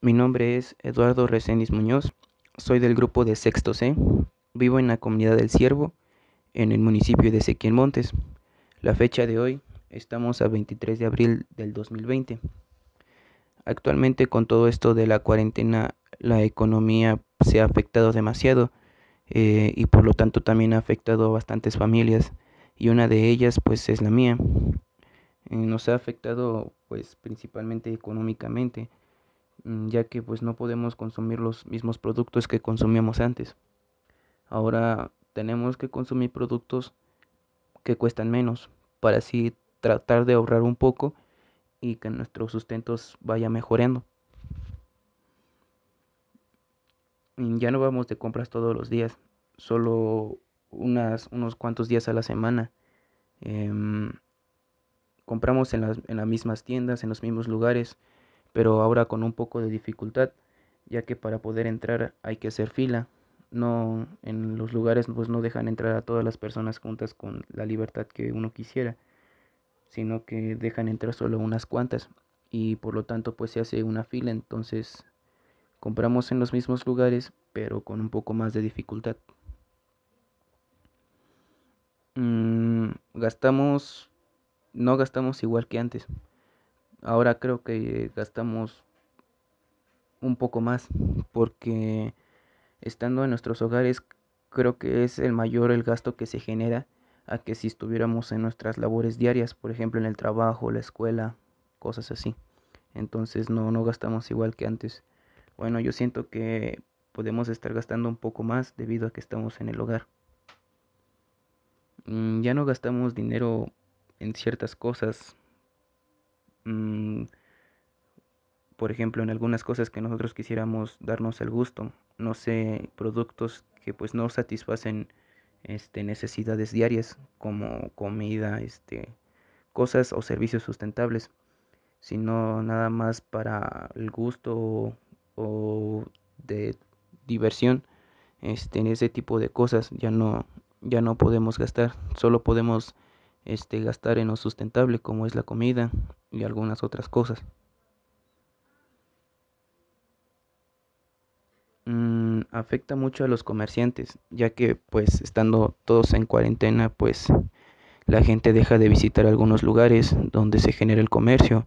Mi nombre es Eduardo Resenis Muñoz, soy del grupo de Sexto C, vivo en la comunidad del Ciervo, en el municipio de Sequien Montes. La fecha de hoy estamos a 23 de abril del 2020. Actualmente con todo esto de la cuarentena la economía se ha afectado demasiado eh, y por lo tanto también ha afectado a bastantes familias y una de ellas pues es la mía. Eh, nos ha afectado pues principalmente económicamente Mm, ya que pues no podemos consumir los mismos productos que consumíamos antes. Ahora tenemos que consumir productos que cuestan menos para así tratar de ahorrar un poco y que nuestros sustentos vaya mejorando. Mm, ya no vamos de compras todos los días, solo unas, unos cuantos días a la semana. Em, compramos en las, en las mismas tiendas, en los mismos lugares, pero ahora con un poco de dificultad, ya que para poder entrar hay que hacer fila. No en los lugares pues no dejan entrar a todas las personas juntas con la libertad que uno quisiera, sino que dejan entrar solo unas cuantas y por lo tanto pues se hace una fila, entonces compramos en los mismos lugares, pero con un poco más de dificultad. Mm, gastamos no gastamos igual que antes. Ahora creo que gastamos un poco más porque estando en nuestros hogares creo que es el mayor el gasto que se genera a que si estuviéramos en nuestras labores diarias, por ejemplo en el trabajo, la escuela, cosas así. Entonces no, gastamos igual que antes. Bueno, yo siento que podemos estar gastando un poco más debido a que estamos en el hogar. Mm, ya no gastamos dinero en ciertas cosas Mm, por ejemplo, en algunas cosas que nosotros quisiéramos darnos el gusto, no sé, productos que pues no satisfacen este, necesidades diarias como comida, este, cosas o servicios sustentables, sino nada más para el gusto o, de diversión, este, en ese tipo de cosas ya no, ya no podemos gastar, solo podemos este, gastar en lo sustentable como es la comida, y algunas otras cosas. Mm, afecta mucho a los comerciantes, ya que pues estando todos en cuarentena, pues la gente deja de visitar algunos lugares donde se genera el comercio.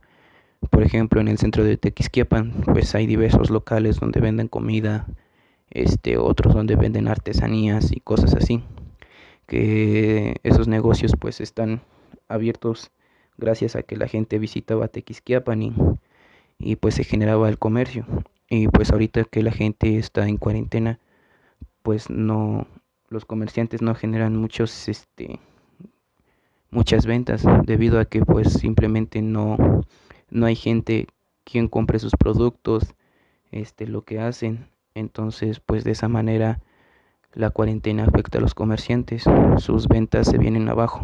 Por ejemplo, en el centro de Tequisquiapan, pues hay diversos locales donde venden comida, este, otros donde venden artesanías y cosas así. Que esos negocios pues están abiertos gracias a que la gente visitaba Tequisquiapan y, y pues se generaba el comercio. Y pues ahorita que la gente está en cuarentena, pues no, los comerciantes no generan muchos, este, muchas ventas debido a que pues simplemente no, no hay gente quien compre sus productos, este, lo que hacen. Entonces pues de esa manera la cuarentena afecta a los comerciantes, sus ventas se vienen abajo.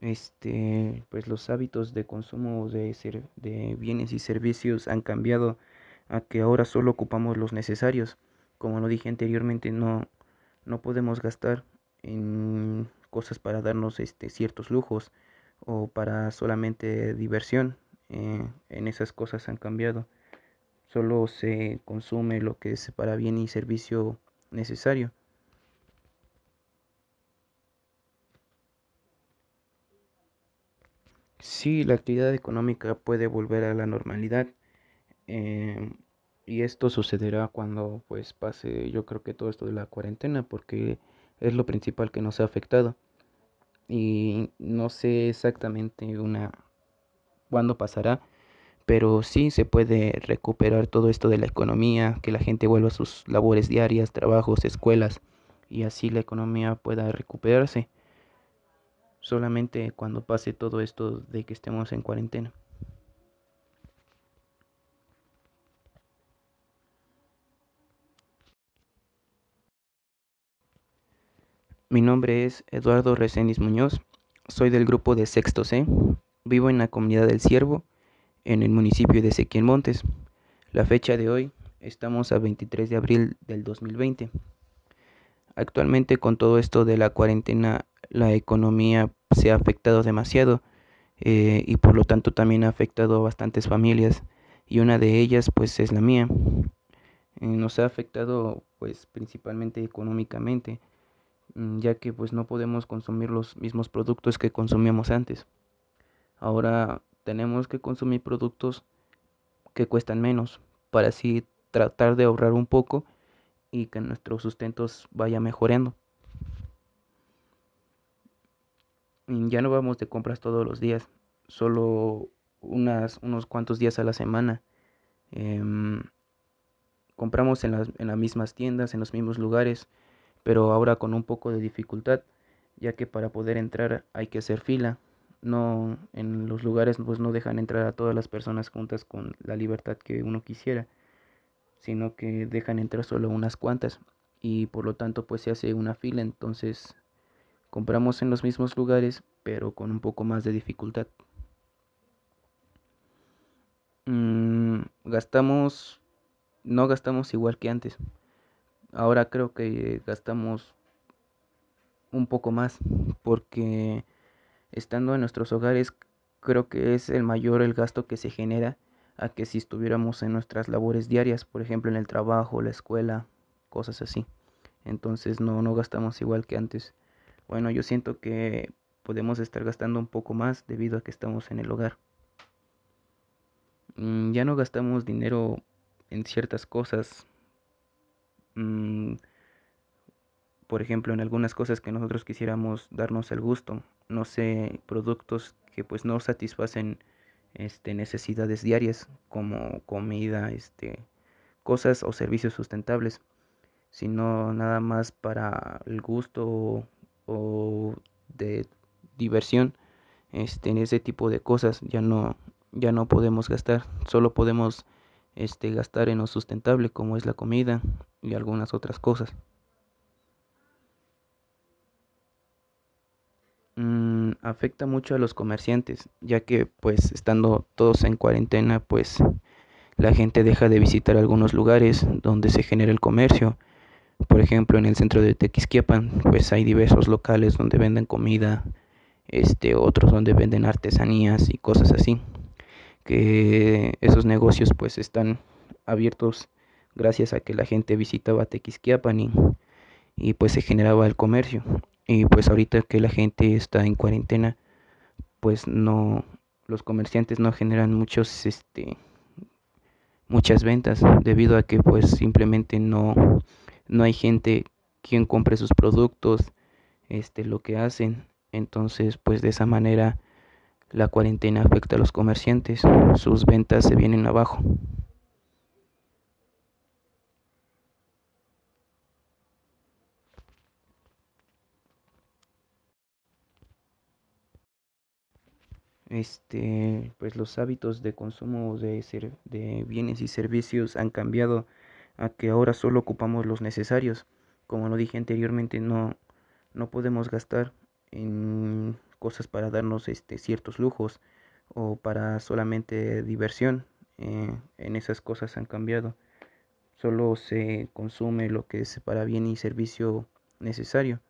este, pues los hábitos de consumo de, de bienes y servicios han cambiado a que ahora solo ocupamos los necesarios. Como lo dije anteriormente, no, no podemos gastar en cosas para darnos este, ciertos lujos o para solamente diversión. Eh, en esas cosas han cambiado. Solo se consume lo que es para bien y servicio necesario. Sí, la actividad económica puede volver a la normalidad em, y esto sucederá cuando pues pase yo creo que todo esto de la cuarentena porque es lo principal que nos ha afectado y no sé exactamente una cuándo pasará, pero sí se puede recuperar todo esto de la economía, que la gente vuelva a sus labores diarias, trabajos, escuelas y así la economía pueda recuperarse solamente cuando pase todo esto de que estemos en cuarentena. Mi nombre es Eduardo Resenis Muñoz, soy del grupo de Sexto C, vivo en la comunidad del Ciervo, en el municipio de Sequien Montes. La fecha de hoy estamos a 23 de abril del 2020. Actualmente con todo esto de la cuarentena la economía se ha afectado demasiado eh, y por lo tanto también ha afectado a bastantes familias y una de ellas pues es la mía. Eh, nos ha afectado pues principalmente económicamente mm, ya que pues no podemos consumir los mismos productos que consumíamos antes. Ahora tenemos que consumir productos que cuestan menos para así tratar de ahorrar un poco y que nuestros sustentos vaya mejorando. Mm, ya no vamos de compras todos los días, solo unas, unos cuantos días a la semana. Em, compramos en las, las mismas tiendas, en los mismos lugares, pero ahora con un poco de dificultad, ya que para poder entrar hay que hacer fila. No, en los lugares pues no dejan entrar a todas las personas juntas con la libertad que uno quisiera, sino que dejan entrar solo unas cuantas y por lo tanto pues se hace una fila, entonces Compramos en los mismos lugares, pero con un poco más de dificultad. Mm, gastamos, no gastamos igual que antes. Ahora creo que gastamos un poco más, porque estando en nuestros hogares creo que es el mayor el gasto que se genera a que si estuviéramos en nuestras labores diarias, por ejemplo en el trabajo, la escuela, cosas así. Entonces no, no gastamos igual que antes bueno, yo siento que podemos estar gastando un poco más debido a que estamos en el hogar. Mm, ya no gastamos dinero en ciertas cosas. Mm, por ejemplo, en algunas cosas que nosotros quisiéramos darnos el gusto. No sé, productos que pues no satisfacen este, necesidades diarias como comida, este, cosas o servicios sustentables, sino nada más para el gusto o de diversión este, en ese tipo de cosas ya no, ya no podemos gastar, solo podemos este, gastar en lo sustentable como es la comida y algunas otras cosas. Mm, afecta mucho a los comerciantes, ya que pues estando todos en cuarentena, pues la gente deja de visitar algunos lugares donde se genera el comercio por ejemplo, en el centro de Tequisquiapan, pues hay diversos locales donde venden comida, este, otros donde venden artesanías y cosas así. Que esos negocios pues están abiertos gracias a que la gente visitaba Tequisquiapan y, pues se generaba el comercio. Y pues ahorita que la gente está en cuarentena, pues no, los comerciantes no generan muchos, este, muchas ventas debido a que pues simplemente no no hay gente quien compre sus productos, este, lo que hacen. Entonces, pues de esa manera la cuarentena afecta a los comerciantes, sus ventas se vienen abajo. Este, pues los hábitos de consumo de, de bienes y servicios han cambiado a que ahora solo ocupamos los necesarios. Como lo dije anteriormente, no, no podemos gastar en cosas para darnos este, ciertos lujos o para solamente diversión. Eh, en esas cosas han cambiado. Solo se consume lo que es para bien y servicio necesario.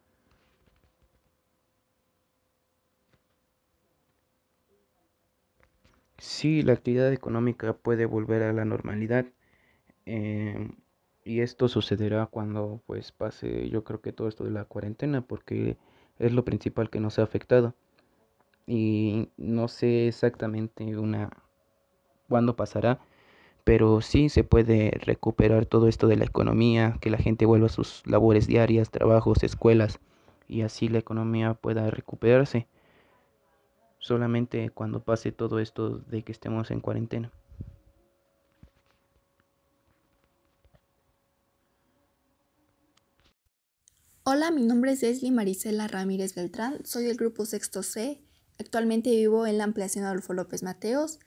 Sí, la actividad económica puede volver a la normalidad Em, y esto sucederá cuando pues pase yo creo que todo esto de la cuarentena porque es lo principal que nos ha afectado. Y no sé exactamente una cuándo pasará, pero sí se puede recuperar todo esto de la economía, que la gente vuelva a sus labores diarias, trabajos, escuelas y así la economía pueda recuperarse. Solamente cuando pase todo esto de que estemos en cuarentena. Hola, mi nombre es Leslie Maricela Ramírez Beltrán, soy del grupo Sexto C, actualmente vivo en la ampliación Adolfo López Mateos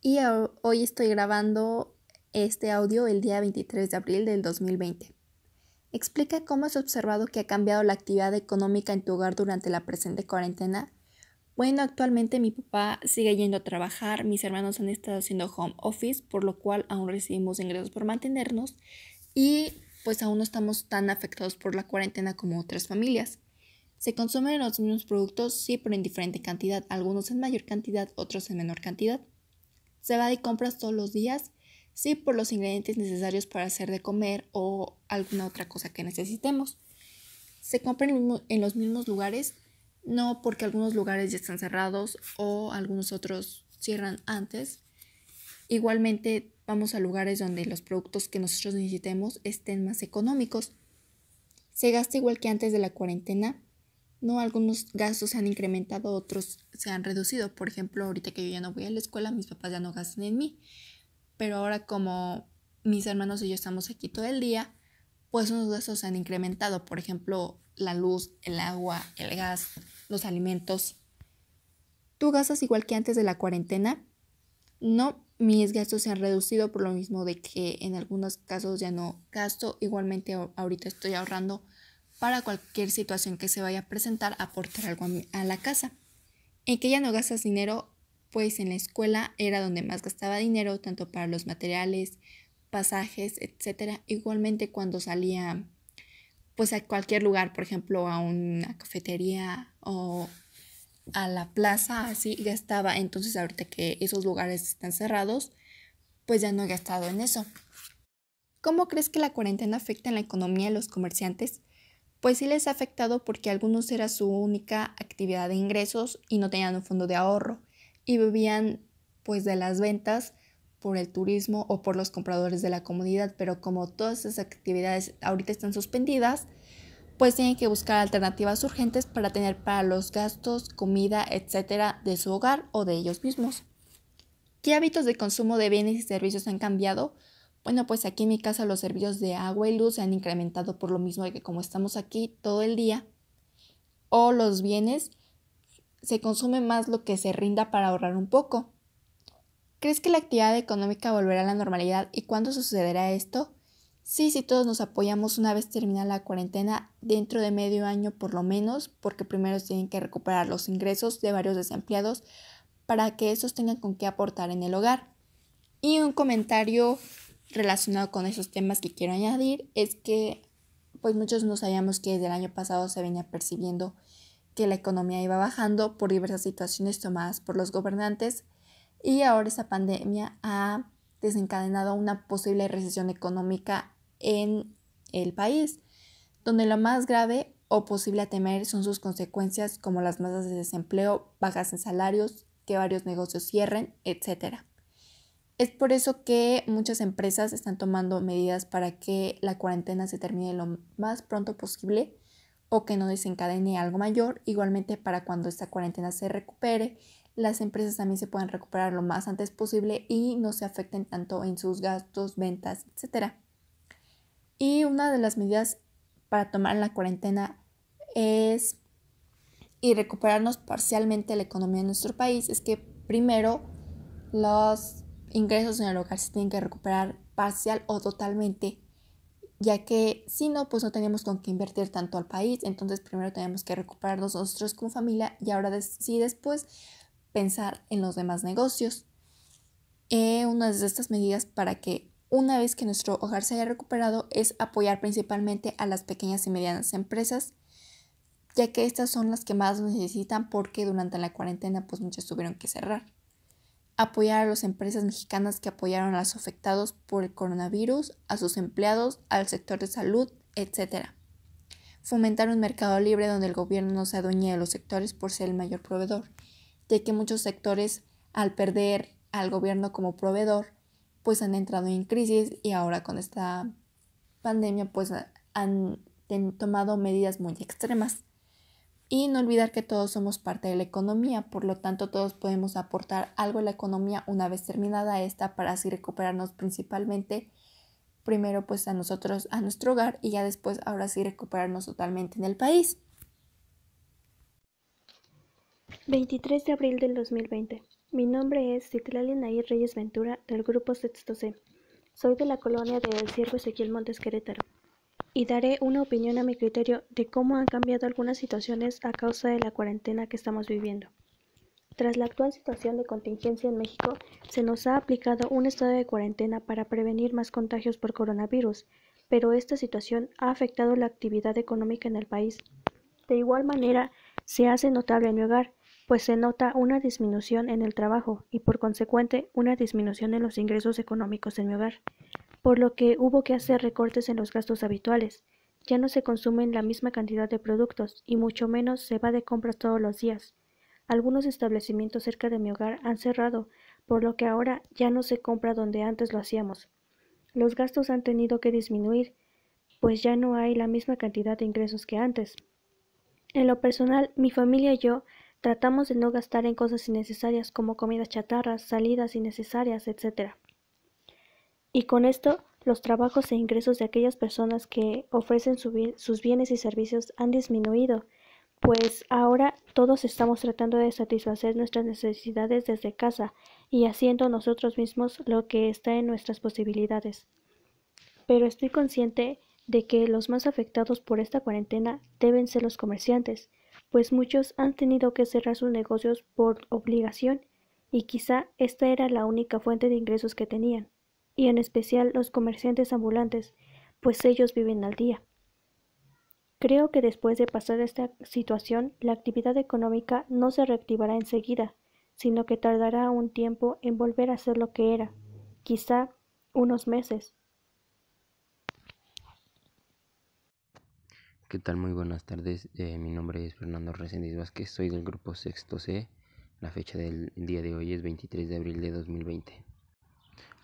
y hoy estoy grabando este audio el día 23 de abril del 2020. Explica cómo has observado que ha cambiado la actividad económica en tu hogar durante la presente cuarentena. Bueno, actualmente mi papá sigue yendo a trabajar, mis hermanos han estado haciendo home office, por lo cual aún recibimos ingresos por mantenernos y pues aún no estamos tan afectados por la cuarentena como otras familias. Se consumen los mismos productos, sí, pero en diferente cantidad, algunos en mayor cantidad, otros en menor cantidad. Se va de compras todos los días, sí, por los ingredientes necesarios para hacer de comer o alguna otra cosa que necesitemos. Se compran en los mismos lugares, no porque algunos lugares ya están cerrados o algunos otros cierran antes. Igualmente vamos a lugares donde los productos que nosotros necesitemos estén más económicos. Se gasta igual que antes de la cuarentena. No algunos gastos se han incrementado, otros se han reducido. Por ejemplo, ahorita que yo ya no voy a la escuela, mis papás ya no gastan en mí. Pero ahora como mis hermanos y yo estamos aquí todo el día, pues unos gastos se han incrementado. Por ejemplo, la luz, el agua, el gas, los alimentos. ¿Tú gastas igual que antes de la cuarentena? No, mis gastos se han reducido por lo mismo de que en algunos casos ya no gasto. Igualmente ahorita estoy ahorrando para cualquier situación que se vaya a presentar, aportar algo a, la casa. En que ya no gastas dinero, pues en la escuela era donde más gastaba dinero, tanto para los materiales, pasajes, etc. Igualmente cuando salía pues a cualquier lugar, por ejemplo a una cafetería o a la plaza, así ya estaba, Entonces ahorita que esos lugares están cerrados, pues ya no he gastado en eso. ¿Cómo crees que la cuarentena afecta en la economía de los comerciantes? Pues sí les ha afectado porque algunos era su única actividad de ingresos y no tenían un fondo de ahorro y vivían pues de las ventas por el turismo o por los compradores de la comunidad, pero como todas esas actividades ahorita están suspendidas, pues tienen que buscar alternativas urgentes para tener para los gastos, comida, etcétera, de su hogar o de ellos mismos. ¿Qué hábitos de consumo de bienes y servicios han cambiado? Bueno, pues aquí en mi casa los servicios de agua y luz se han incrementado por lo mismo que como estamos aquí todo el día, o los bienes, se consume más lo que se rinda para ahorrar un poco. ¿Crees que la actividad económica volverá a la normalidad y cuándo sucederá esto? Sí, sí, todos nos apoyamos una vez terminada la cuarentena, dentro de medio año por lo menos, porque primero tienen que recuperar los ingresos de varios desempleados para que estos tengan con qué aportar en el hogar. Y un comentario relacionado con esos temas que quiero añadir es que pues muchos no sabíamos que desde el año pasado se venía percibiendo que la economía iba bajando por diversas situaciones tomadas por los gobernantes y ahora esa pandemia ha desencadenado una posible recesión económica en el país, donde lo más grave o posible a temer son sus consecuencias como las masas de desempleo, bajas en salarios, que varios negocios cierren, etc. Es por eso que muchas empresas están tomando medidas para que la cuarentena se termine lo más pronto posible o que no desencadene algo mayor. Igualmente para cuando esta cuarentena se recupere, las empresas también se puedan recuperar lo más antes posible y no se afecten tanto en sus gastos, ventas, etcétera. Y una de las medidas para tomar la cuarentena es y recuperarnos parcialmente la economía de nuestro país es que primero los ingresos en el hogar se tienen que recuperar parcial o totalmente, ya que si no, pues no tenemos con qué invertir tanto al país, entonces primero tenemos que recuperarnos nosotros con familia y ahora sí después pensar en los demás negocios. Eh, una de estas medidas para que una vez que nuestro hogar se haya recuperado es apoyar principalmente a las pequeñas y medianas empresas, ya que estas son las que más necesitan porque durante la cuarentena pues muchas tuvieron que cerrar. Apoyar a las empresas mexicanas que apoyaron a los afectados por el coronavirus, a sus empleados, al sector de salud, etc. Fomentar un mercado libre donde el gobierno no se adueñe de los sectores por ser el mayor proveedor, ya que muchos sectores al perder al gobierno como proveedor pues han entrado en crisis y ahora con esta pandemia pues han tomado medidas muy extremas. Y no olvidar que todos somos parte de la economía, por lo tanto todos podemos aportar algo a la economía una vez terminada esta para así recuperarnos principalmente primero pues a nosotros, a nuestro hogar y ya después ahora sí recuperarnos totalmente en el país. 23 de abril del 2020. Mi nombre es Citlali Nair Reyes Ventura del Grupo Sexto C. Soy de la colonia de El Ciervo Ezequiel Montes Querétaro y daré una opinión a mi criterio de cómo han cambiado algunas situaciones a causa de la cuarentena que estamos viviendo. Tras la actual situación de contingencia en México, se nos ha aplicado un estado de cuarentena para prevenir más contagios por coronavirus, pero esta situación ha afectado la actividad económica en el país. De igual manera, se hace notable en mi hogar, pues se nota una disminución en el trabajo y por consecuente una disminución en los ingresos económicos en mi hogar, por lo que hubo que hacer recortes en los gastos habituales. Ya no se consumen la misma cantidad de productos y mucho menos se va de compras todos los días. Algunos establecimientos cerca de mi hogar han cerrado, por lo que ahora ya no se compra donde antes lo hacíamos. Los gastos han tenido que disminuir, pues ya no hay la misma cantidad de ingresos que antes. En lo personal, mi familia y yo Tratamos de no gastar en cosas innecesarias como comidas chatarras, salidas innecesarias, etc. Y con esto, los trabajos e ingresos de aquellas personas que ofrecen sus bienes y servicios han disminuido, pues ahora todos estamos tratando de satisfacer nuestras necesidades desde casa y haciendo nosotros mismos lo que está en nuestras posibilidades. Pero estoy consciente de que los más afectados por esta cuarentena deben ser los comerciantes, pues muchos han tenido que cerrar sus negocios por obligación y quizá esta era la única fuente de ingresos que tenían, y en especial los comerciantes ambulantes, pues ellos viven al día. Creo que después de pasar esta situación, la actividad económica no se reactivará enseguida, sino que tardará un tiempo en volver a ser lo que era, quizá unos meses, ¿Qué tal? Muy buenas tardes. Eh, mi nombre es Fernando Reséndiz Vázquez. Soy del grupo Sexto C. La fecha del día de hoy es 23 de abril de 2020.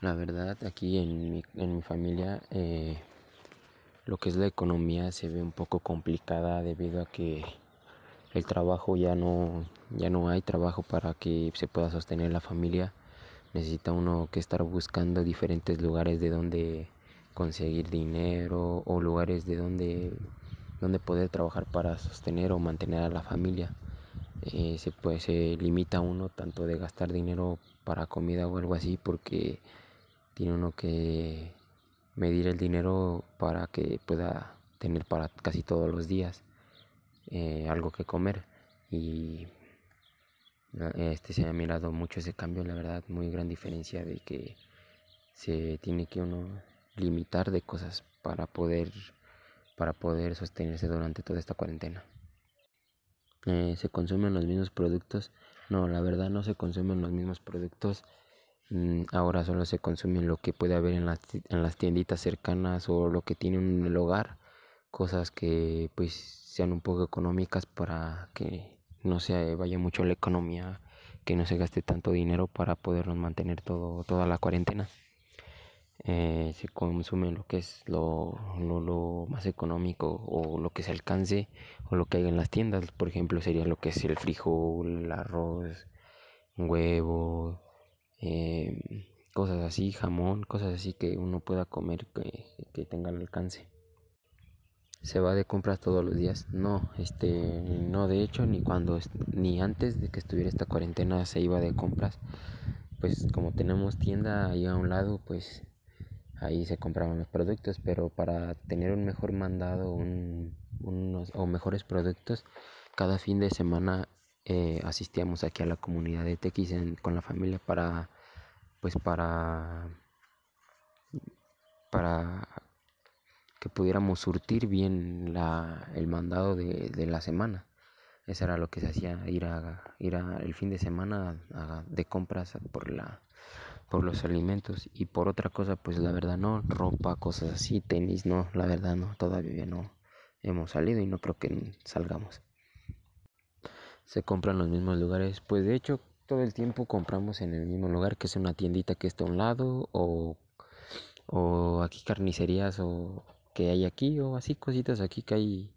La verdad, aquí en mi, en familia, eh, lo que es la economía se ve un poco complicada debido a que el trabajo ya no, ya no hay trabajo para que se pueda sostener la familia. Necesita uno que estar buscando diferentes lugares de donde conseguir dinero o lugares de donde donde poder trabajar para sostener o mantener a la familia. Eh, se, puede, se limita uno tanto de gastar dinero para comida o algo así porque tiene uno que medir el dinero para que pueda tener para casi todos los días eh, algo que comer y ah, este se ha mirado mucho ese cambio la verdad muy gran diferencia de que se tiene que uno limitar de cosas para poder para poder sostenerse durante toda esta cuarentena. Eh, ¿Se consumen los mismos productos? No, la verdad no se consumen los mismos productos. Mm, ahora solo se consume lo que puede haber en las, en tienditas cercanas o lo que tiene en el hogar. Cosas que pues sean un poco económicas para que no se vaya mucho la economía, que no se gaste tanto dinero para podernos mantener todo, toda la cuarentena. Eh, se consume lo que es lo, lo, más económico o lo que se alcance o lo que hay en las tiendas. Por ejemplo, sería lo que es el frijol, el arroz, huevo, em, cosas así, jamón, cosas así que uno pueda comer que, que tenga el alcance. Se va de compras todos los días. No, este, no de hecho ni cuando ni antes de que estuviera esta cuarentena se iba de compras. Pues como tenemos tienda ahí a un lado, pues ahí se compraban los productos, pero para tener un mejor mandado unos, o mejores productos, cada fin de semana eh, asistíamos aquí a la comunidad de TX con la familia para, pues para, para que pudiéramos surtir bien la, el mandado de, la semana. Eso era lo que se hacía, ir a, ir el fin de semana de compras por la, por los alimentos y por otra cosa, pues la verdad no, ropa, cosas así, tenis, no, la verdad no, todavía no hemos salido y no creo que salgamos. Se compran los mismos lugares, pues de hecho todo el tiempo compramos en el mismo lugar, que es una tiendita que está a un lado o, aquí carnicerías o que hay aquí o así cositas aquí que hay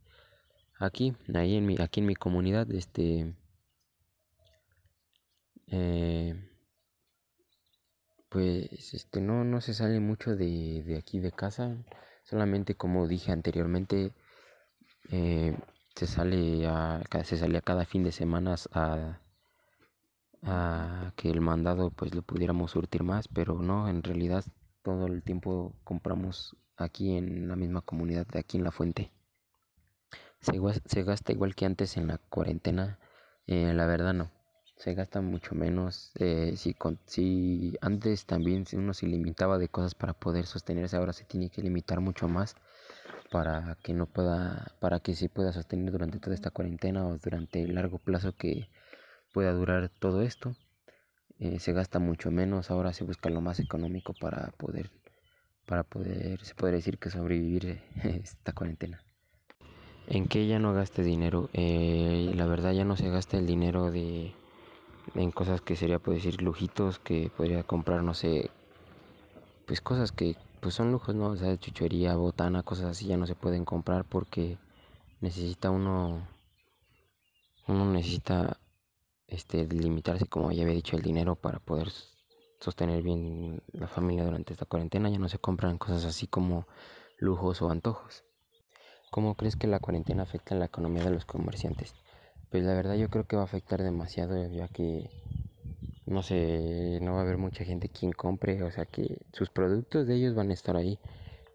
aquí, ahí en mi, aquí en mi comunidad, este... Eh, pues este, no, no se sale mucho de, aquí de casa, solamente como dije anteriormente, eh, se, sale a, se sale a cada fin de semana a, a que el mandado pues lo pudiéramos surtir más, pero no, en realidad todo el tiempo compramos aquí en la misma comunidad de aquí en la fuente. Se, se gasta igual que antes en la cuarentena, eh, la verdad no se gasta mucho menos. Eh, si, con, si antes también uno se limitaba de cosas para poder sostenerse, ahora se tiene que limitar mucho más para que no pueda, para que se pueda sostener durante toda esta cuarentena o durante el largo plazo que pueda durar todo esto. Eh, se gasta mucho menos, ahora se busca lo más económico para poder, para poder, se puede decir que sobrevivir esta cuarentena. En que ya no gaste dinero, eh, la verdad ya no se gasta el dinero de en cosas que sería, pues decir, lujitos que podría comprar, no sé, pues cosas que pues son lujos, ¿no? O sea, chuchería, botana, cosas así ya no se pueden comprar porque necesita uno, uno necesita este, limitarse, como ya había dicho, el dinero para poder sostener bien la familia durante esta cuarentena, ya no se compran cosas así como lujos o antojos. ¿Cómo crees que la cuarentena afecta a la economía de los comerciantes? pues la verdad yo creo que va a afectar demasiado ya que no sé, no va a haber mucha gente quien compre, o sea que sus productos de ellos van a estar ahí,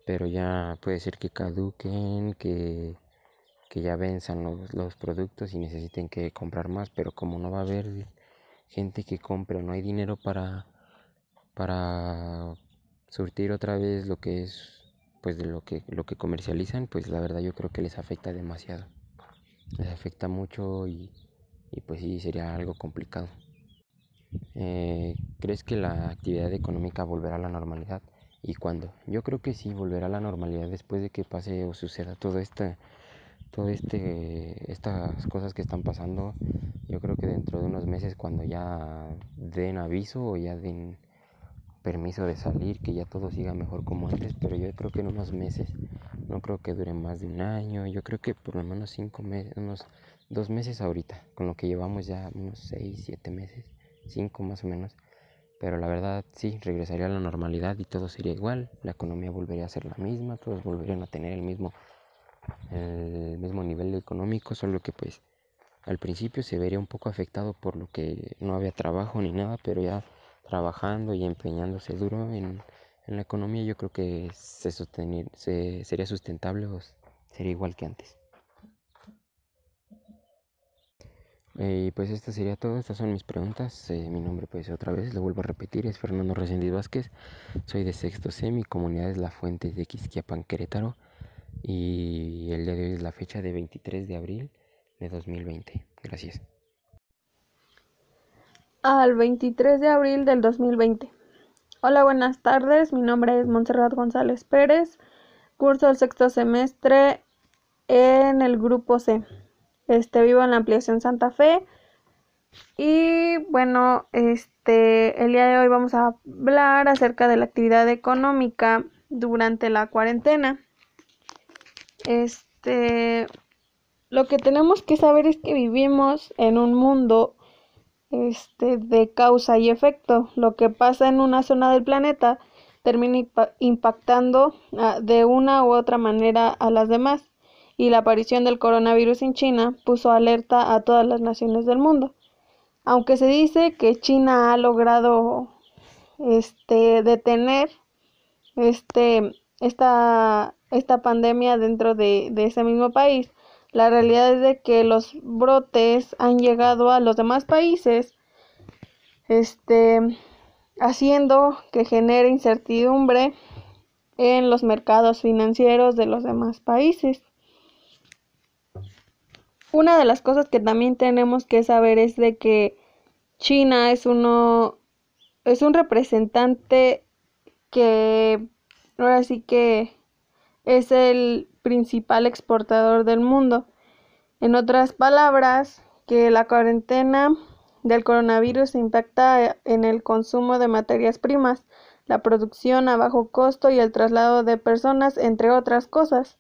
pero ya puede ser que caduquen, que, que ya venzan los, productos y necesiten que comprar más, pero como no va a haber gente que compre, no hay dinero para, para surtir otra vez lo que es pues de lo que lo que comercializan, pues la verdad yo creo que les afecta demasiado les afecta mucho y, pues sí sería algo complicado. Eh, ¿Crees que la actividad económica volverá a la normalidad? ¿Y cuándo? Yo creo que sí, volverá a la normalidad después de que pase o suceda todo este, todo este, estas cosas que están pasando. Yo creo que dentro de unos meses, cuando ya den aviso o ya den permiso de salir, que ya todo siga mejor como antes, pero yo creo que en unos meses, no creo que dure más de un año, yo creo que por lo menos cinco meses, unos dos meses ahorita, con lo que llevamos ya unos seis, siete meses, cinco más o menos, pero la verdad sí, regresaría a la normalidad y todo sería igual, la economía volvería a ser la misma, todos volverían a tener el mismo, el mismo nivel económico, solo que pues al principio se vería un poco afectado por lo que no había trabajo ni nada, pero ya trabajando y empeñándose duro en, la economía, yo creo que se, sostener, se sería sustentable o sería igual que antes. Eh, y pues esto sería todo, estas son mis preguntas. Eh, mi nombre pues otra vez, lo vuelvo a repetir, es Fernando Resendiz Vázquez, soy de Sexto C, mi comunidad es La Fuente de Quisquiapan, Querétaro, y el día de hoy es la fecha de 23 de abril de 2020. Gracias al 23 de abril del 2020. Hola, buenas tardes. Mi nombre es Montserrat González Pérez. Curso el sexto semestre en el grupo C. Este vivo en la ampliación Santa Fe. Y bueno, este el día de hoy vamos a hablar acerca de la actividad económica durante la cuarentena. Este lo que tenemos que saber es que vivimos en un mundo este, de causa y efecto. Lo que pasa en una zona del planeta termina impactando ah, de una u otra manera a las demás y la aparición del coronavirus en China puso alerta a todas las naciones del mundo. Aunque se dice que China ha logrado este, detener este, esta, esta pandemia dentro de, de ese mismo país, la realidad es de que los brotes han llegado a los demás países, este, haciendo que genere incertidumbre en los mercados financieros de los demás países. Una de las cosas que también tenemos que saber es de que China es uno es un representante que ahora sí que es el principal exportador del mundo. En otras palabras, que la cuarentena del coronavirus impacta eh, en el consumo de materias primas, la producción a bajo costo y el traslado de personas, entre otras cosas.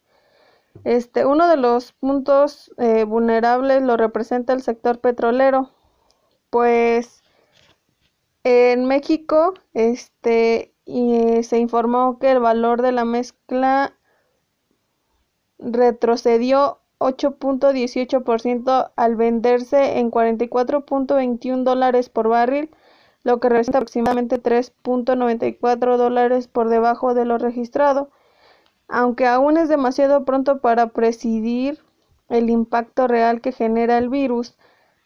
Este, uno de los puntos eh, vulnerables lo representa el sector petrolero, pues en México este, eh, se informó que el valor de la mezcla retrocedió 8.18% al venderse en 44.21 dólares por barril, lo que representa aproximadamente 3.94 dólares por debajo de lo registrado, aunque aún es demasiado pronto para presidir el impacto real que genera el virus.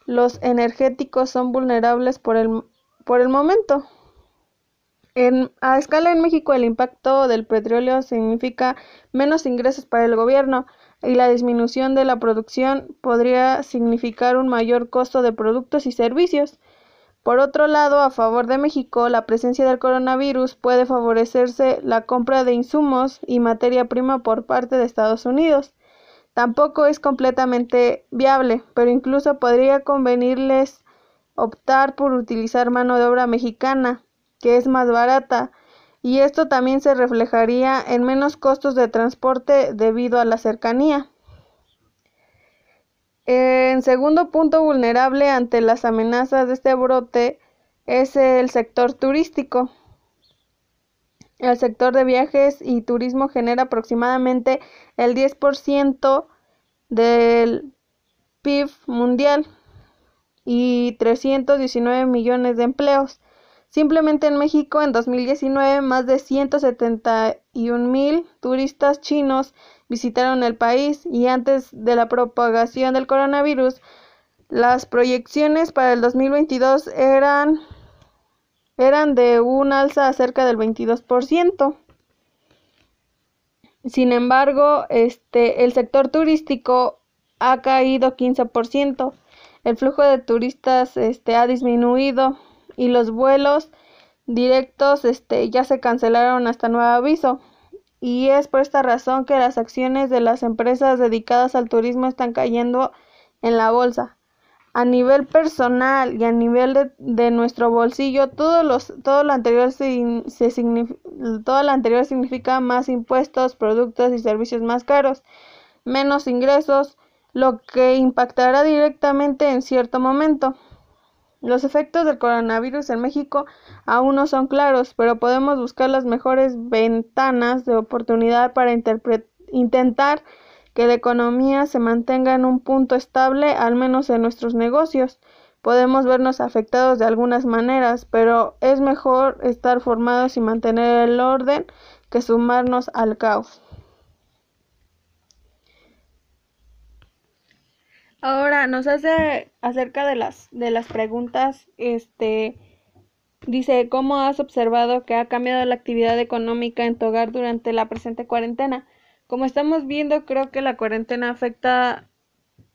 Los energéticos son vulnerables por el, por el momento a escala en México, el impacto del petróleo significa menos ingresos para el gobierno y la disminución de la producción podría significar un mayor costo de productos y servicios. Por otro lado, a favor de México, la presencia del coronavirus puede favorecerse la compra de insumos y materia prima por parte de Estados Unidos. Tampoco es completamente viable, pero incluso podría convenirles optar por utilizar mano de obra mexicana que es más barata, y esto también se reflejaría en menos costos de transporte debido a la cercanía. El segundo punto vulnerable ante las amenazas de este brote es el sector turístico. El sector de viajes y turismo genera aproximadamente el 10% del PIB mundial y 319 millones de empleos. Simplemente en México en 2019 más de 171 mil turistas chinos visitaron el país y antes de la propagación del coronavirus, las proyecciones para el 2022 eran, eran de un alza cerca del 22%. Sin embargo, este, el sector turístico ha caído 15%. El flujo de turistas este, ha disminuido y los vuelos directos este, ya se cancelaron hasta nuevo aviso. Y es por esta razón que las acciones de las empresas dedicadas al turismo están cayendo en la bolsa. A nivel personal y a nivel de, nuestro bolsillo, todo, todo, lo anterior todo lo anterior significa más impuestos, productos y servicios más caros, menos ingresos, lo que impactará directamente en cierto momento. Los efectos del coronavirus en México aún no son claros, pero podemos buscar las mejores ventanas de oportunidad para intentar que la economía se mantenga en un punto estable, al menos en nuestros negocios. Podemos vernos afectados de algunas maneras, pero es mejor estar formados y mantener el orden que sumarnos al caos. Ahora nos hace acerca de las de las preguntas, este dice, ¿cómo has observado que ha cambiado la actividad económica en tu hogar durante la presente cuarentena? Como estamos viendo, creo que la cuarentena afecta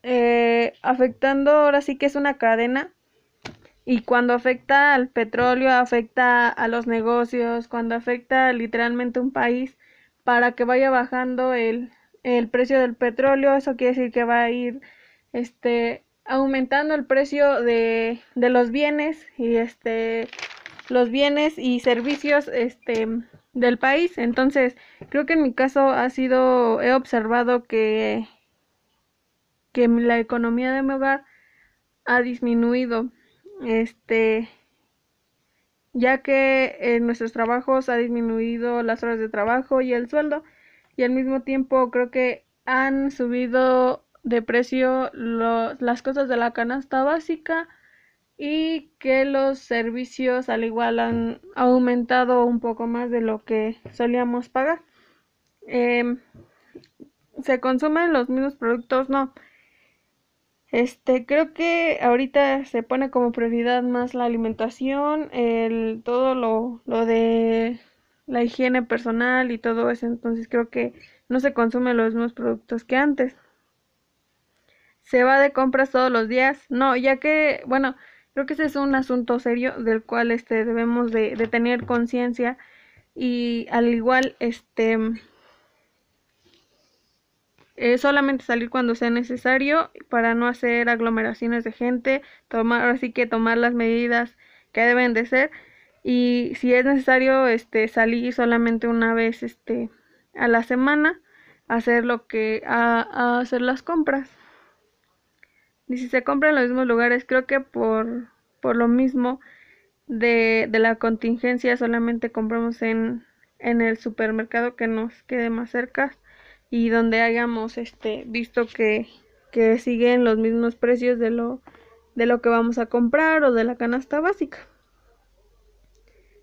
eh, afectando ahora sí que es una cadena y cuando afecta al petróleo, afecta a los negocios, cuando afecta literalmente un país para que vaya bajando el, el precio del petróleo, eso quiere decir que va a ir este, aumentando el precio de, de los bienes y este, los bienes y servicios este, del país. Entonces, creo que en mi caso ha sido, he observado que, que la economía de mi hogar ha disminuido. Este, ya que en nuestros trabajos ha disminuido las horas de trabajo y el sueldo, y al mismo tiempo creo que han subido de precio las cosas de la canasta básica y que los servicios al igual han aumentado un poco más de lo que solíamos pagar. Em, ¿Se consumen los mismos productos? No. Este, creo que ahorita se pone como prioridad más la alimentación, el, todo lo, lo de la higiene personal y todo eso, entonces creo que no se consumen los mismos productos que antes se va de compras todos los días. No, ya que, bueno, creo que ese es un asunto serio del cual este, debemos de, tener conciencia y al igual, este, eh, solamente salir cuando sea necesario para no hacer aglomeraciones de gente, tomar, así que tomar las medidas que deben de ser y si es necesario este salir solamente una vez este a la semana hacer lo que a hacer las compras y si se compra en los mismos lugares. Creo que por, por lo mismo de, la contingencia solamente compramos en, en el supermercado que nos quede más cerca y donde hayamos este, visto que, siguen los mismos precios de lo, de lo que vamos a comprar o de la canasta básica.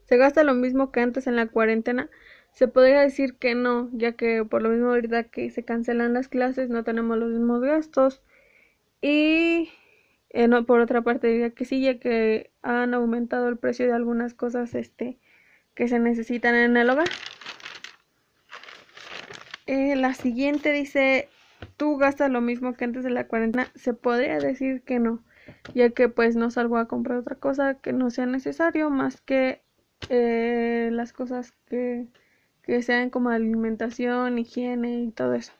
¿Se gasta lo mismo que antes en la cuarentena? Se podría decir que no, ya que por lo mismo ahorita que se cancelan las clases no tenemos los mismos gastos y eh, no, por otra parte diría que sí, ya que han aumentado el precio de algunas cosas este, que se necesitan en el hogar. Eh, la siguiente dice, ¿tú gastas lo mismo que antes de la cuarentena? Se podría decir que no, ya que pues no salgo a comprar otra cosa que no sea necesario más que eh, las cosas que sean como alimentación, higiene y todo eso.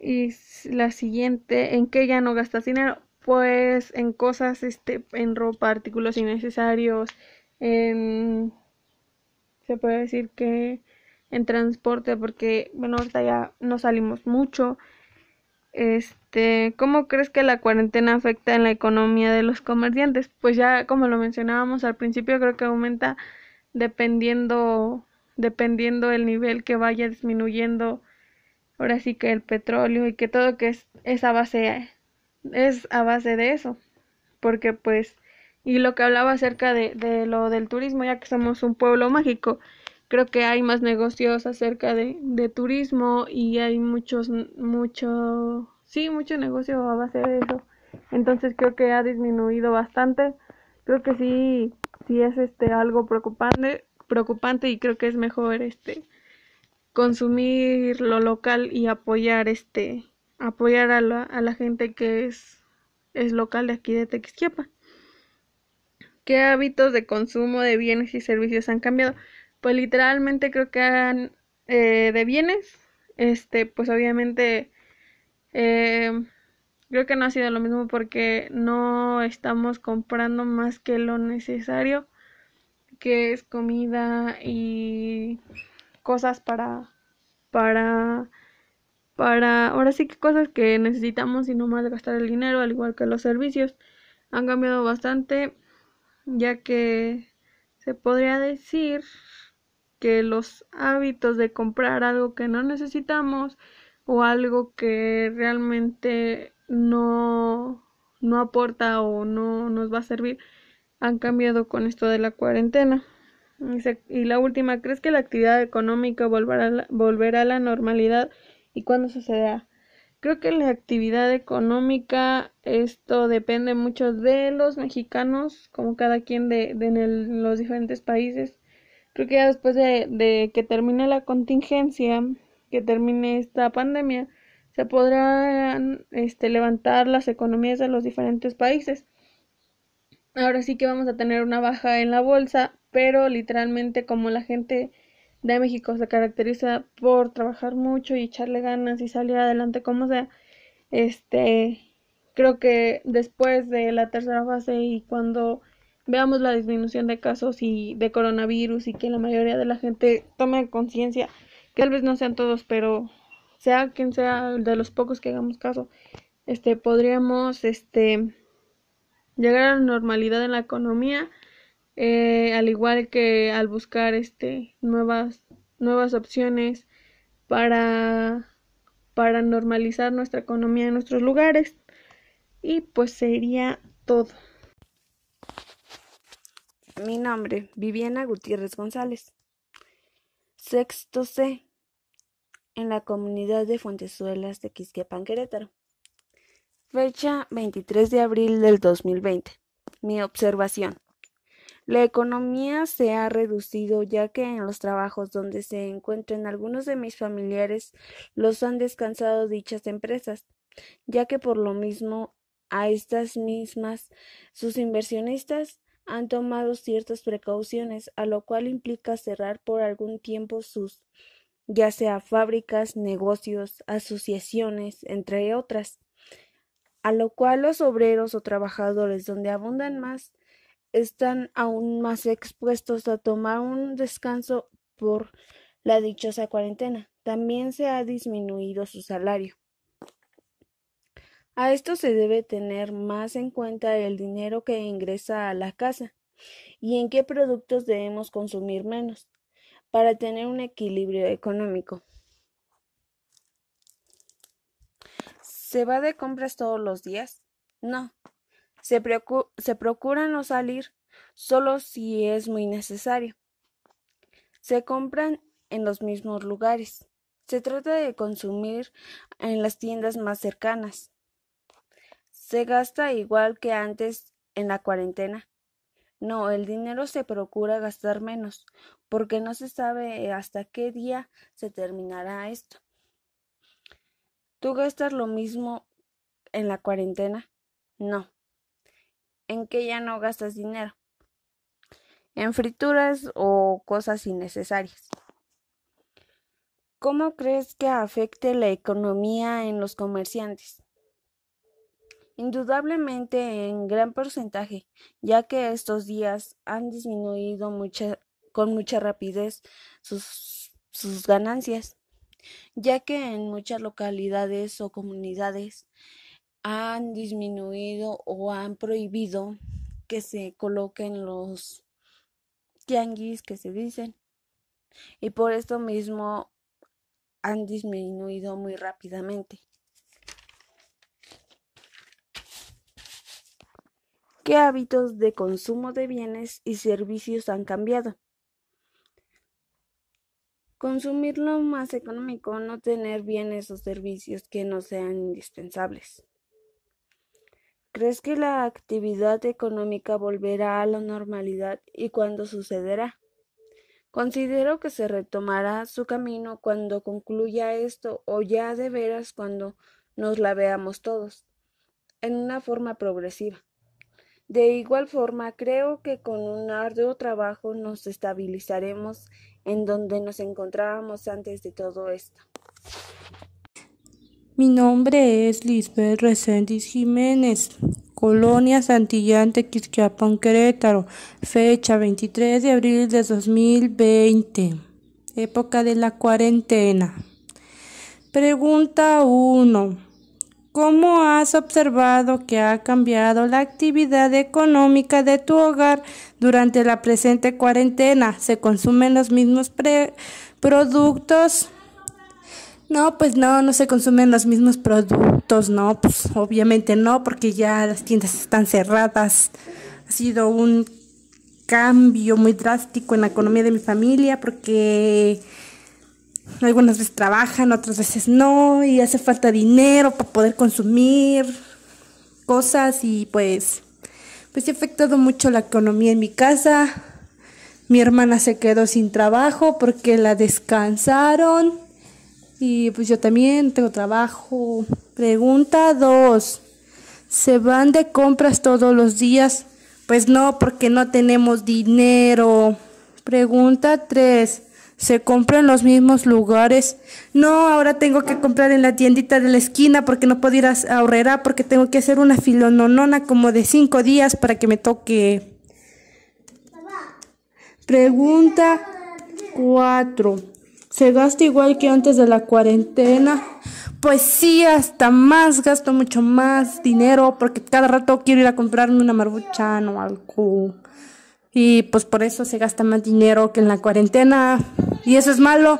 Y la siguiente, ¿en qué ya no gastas dinero? Pues en cosas, este, en ropa, artículos innecesarios, en... Se puede decir que en transporte, porque, bueno, ahorita ya no salimos mucho. Este, ¿cómo crees que la cuarentena afecta en la economía de los comerciantes? Pues ya como lo mencionábamos al principio, creo que aumenta dependiendo dependiendo el nivel que vaya disminuyendo ahora sí que el petróleo y que todo que es, es a base es a base de eso porque pues y lo que hablaba acerca de, lo del turismo ya que somos un pueblo mágico creo que hay más negocios acerca de, turismo y hay muchos mucho sí mucho negocio a base de eso entonces creo que ha disminuido bastante creo que sí sí es este algo preocupante preocupante y creo que es mejor este consumir lo local y apoyar este apoyar a la, gente que es, es local de aquí de Texquiapa. ¿Qué hábitos de consumo de bienes y servicios han cambiado? Pues literalmente creo que han eh, de bienes, este, pues obviamente eh, creo que no ha sido lo mismo porque no estamos comprando más que lo necesario, que es comida y cosas para, para, para, ahora sí que cosas que necesitamos y no más gastar el dinero, al igual que los servicios, han cambiado bastante, ya que se podría decir que los hábitos de comprar algo que no necesitamos o algo que realmente no, no aporta o no nos va a servir han cambiado con esto de la cuarentena. Y, la última, ¿crees que la actividad económica volverá a la, a la normalidad y cuándo sucederá? Creo que la actividad económica, esto depende mucho de los mexicanos, como cada quien de, los diferentes países. Creo que ya después de, que termine la contingencia, que termine esta pandemia, se podrán este, levantar las economías de los diferentes países. Ahora sí que vamos a tener una baja en la bolsa, pero literalmente como la gente de México se caracteriza por trabajar mucho y echarle ganas y salir adelante como sea, este, creo que después de la tercera fase y cuando veamos la disminución de casos y de coronavirus y que la mayoría de la gente tome conciencia, que tal vez no sean todos, pero sea quien sea de los pocos que hagamos caso, este podríamos este llegar a la normalidad en la economía eh, al igual que al buscar este, nuevas, nuevas opciones para, para normalizar nuestra economía en nuestros lugares. Y pues sería todo. Mi nombre, Viviana Gutiérrez González. Sexto C, en la comunidad de Fuentesuelas de Quisquepan, Querétaro. Fecha 23 de abril del 2020. Mi observación. La economía se ha reducido ya que en los trabajos donde se encuentran algunos de mis familiares los han descansado dichas empresas, ya que por lo mismo a estas mismas sus inversionistas han tomado ciertas precauciones, a lo cual implica cerrar por algún tiempo sus ya sea fábricas, negocios, asociaciones, entre otras, a lo cual los obreros o trabajadores donde abundan más están aún más expuestos a tomar un descanso por la dichosa cuarentena. También se ha disminuido su salario. A esto se debe tener más en cuenta el dinero que ingresa a la casa y en qué productos debemos consumir menos para tener un equilibrio económico. ¿Se va de compras todos los días? No. Se, se procura no salir solo si es muy necesario. Se compran en los mismos lugares. Se trata de consumir en las tiendas más cercanas. Se gasta igual que antes en la cuarentena. No, el dinero se procura gastar menos, porque no se sabe hasta qué día se terminará esto. ¿Tú gastas lo mismo en la cuarentena? No. ¿En qué ya no gastas dinero? en frituras o cosas innecesarias. ¿Cómo crees que afecte la economía en los comerciantes? Indudablemente en gran porcentaje, ya que estos días han disminuido con mucha rapidez sus ganancias, ya que en muchas localidades o comunidades han disminuido o han prohibido que se coloquen los tianguis que se dicen. Y por esto mismo han disminuido muy rápidamente. ¿Qué hábitos de consumo de bienes y servicios han cambiado? Consumir lo más económico, no tener bienes o servicios que no sean indispensables. ¿Crees que la actividad económica volverá a la normalidad y cuándo sucederá? Considero que se retomará su camino cuando concluya esto o ya de veras cuando nos la veamos todos, en una forma progresiva. De igual forma, creo que con un arduo trabajo nos estabilizaremos en donde nos encontrábamos antes de todo esto. Mi nombre es Lisbeth Reséndiz Jiménez, Colonia Santillán, Tequisquiapan, Querétaro, fecha 23 de abril de 2020, época de la cuarentena. Pregunta 1. ¿Cómo has observado que ha cambiado la actividad económica de tu hogar durante la presente cuarentena? ¿Se consumen los mismos productos? No, pues no, no se consumen los mismos productos, no, pues obviamente no, porque ya las tiendas están cerradas. Ha sido un cambio muy drástico en la economía de mi familia porque algunas veces trabajan, otras veces no, y hace falta dinero para poder consumir cosas y pues, pues ha afectado mucho la economía en mi casa. Mi hermana se quedó sin trabajo porque la descansaron y pues yo también tengo trabajo. Pregunta 2. ¿Se van de compras todos los días? Pues no, porque no tenemos dinero. Pregunta 3. ¿Se compran en los mismos lugares? No, ahora tengo que comprar en la tiendita de la esquina porque no puedo ir a ahorrera porque tengo que hacer una filononona como de cinco días para que me toque. Pregunta 4 se gasta igual que antes de la cuarentena. Pues sí, hasta más, gasto mucho más dinero porque cada rato quiero ir a comprarme una marbuchana o algo. Y pues por eso se gasta más dinero que en la cuarentena. Y eso es malo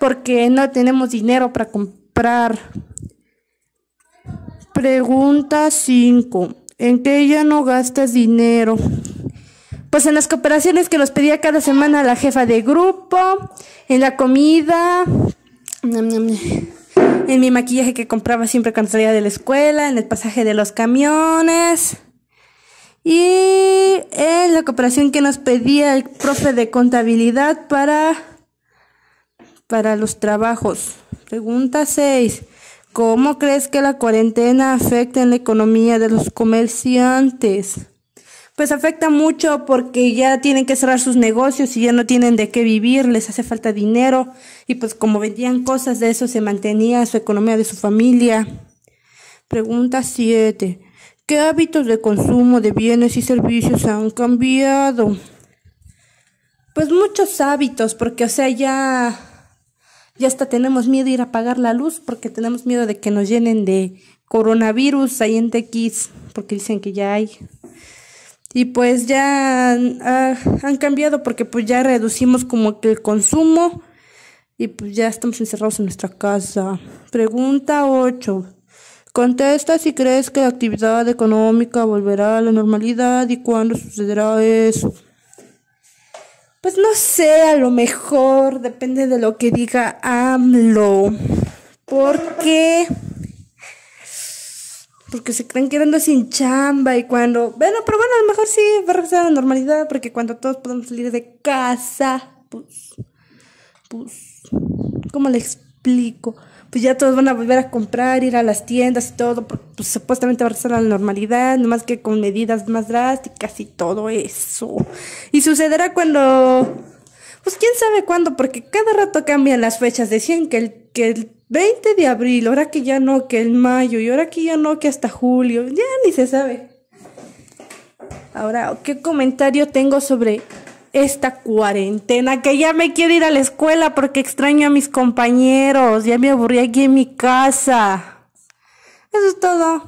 porque no tenemos dinero para comprar. Pregunta 5. ¿En qué ya no gastas dinero? pues en las cooperaciones que nos pedía cada semana la jefa de grupo, en la comida, en mi maquillaje que compraba siempre cuando salía de la escuela, en el pasaje de los camiones y en la cooperación que nos pedía el profe de contabilidad para, para los trabajos. Pregunta 6. ¿Cómo crees que la cuarentena afecta en la economía de los comerciantes? pues afecta mucho porque ya tienen que cerrar sus negocios y ya no tienen de qué vivir, les hace falta dinero y pues como vendían cosas de eso se mantenía su economía de su familia. Pregunta 7. ¿Qué hábitos de consumo de bienes y servicios han cambiado? Pues muchos hábitos, porque o sea, ya ya hasta tenemos miedo de ir a pagar la luz porque tenemos miedo de que nos llenen de coronavirus ahí en TX, porque dicen que ya hay y pues ya han, cambiado porque pues ya reducimos como que el consumo y pues ya estamos encerrados en nuestra casa. Pregunta 8. Contesta si crees que la actividad económica volverá a la normalidad y cuándo sucederá eso. Pues no sé, a lo mejor depende de lo que diga AMLO. Porque porque se están quedando sin chamba y cuando, bueno, pero bueno, a lo mejor sí va a regresar a la normalidad porque cuando todos podamos salir de casa, pues, pues, ¿cómo le explico? Pues ya todos van a volver a comprar, ir a las tiendas y todo, pues supuestamente va a regresar a la normalidad, nomás que con medidas más drásticas y todo eso. Y sucederá cuando, pues quién sabe cuándo, porque cada rato cambian las fechas, decían que el, que el 20 de abril, ahora que ya no, que el mayo, y ahora que ya no, que hasta julio, ya ni se sabe. Ahora, ¿qué comentario tengo sobre esta cuarentena? Que ya me quiero ir a la escuela porque extraño a mis compañeros, ya me aburrí aquí en mi casa. Eso es todo.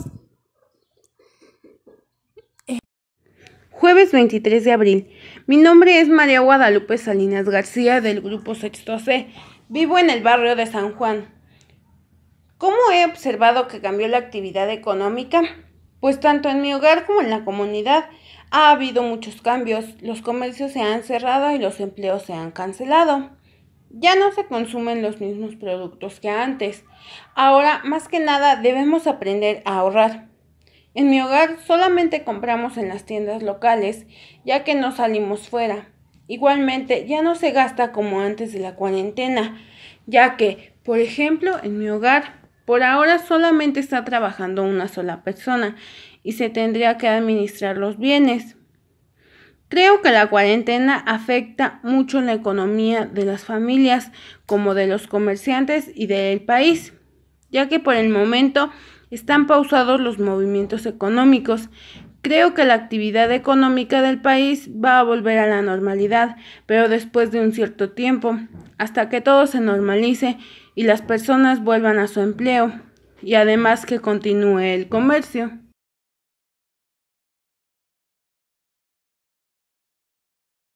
Jueves 23 de abril. Mi nombre es María Guadalupe Salinas García del grupo Sexto C. Vivo en el barrio de San Juan. ¿Cómo he observado que cambió la actividad económica? Pues tanto en mi hogar como en la comunidad ha habido muchos cambios. Los comercios se han cerrado y los empleos se han cancelado. Ya no se consumen los mismos productos que antes. Ahora, más que nada, debemos aprender a ahorrar. En mi hogar solamente compramos en las tiendas locales, ya que no salimos fuera. Igualmente, ya no se gasta como antes de la cuarentena, ya que, por ejemplo, en mi hogar por ahora solamente está trabajando una sola persona y se tendría que administrar los bienes. Creo que la cuarentena afecta mucho la economía de las familias como de los comerciantes y del país, ya que por el momento están pausados los movimientos económicos. Creo que la actividad económica del país va a volver a la normalidad, pero después de un cierto tiempo, hasta que todo se normalice y las personas vuelvan a su empleo y además que continúe el comercio.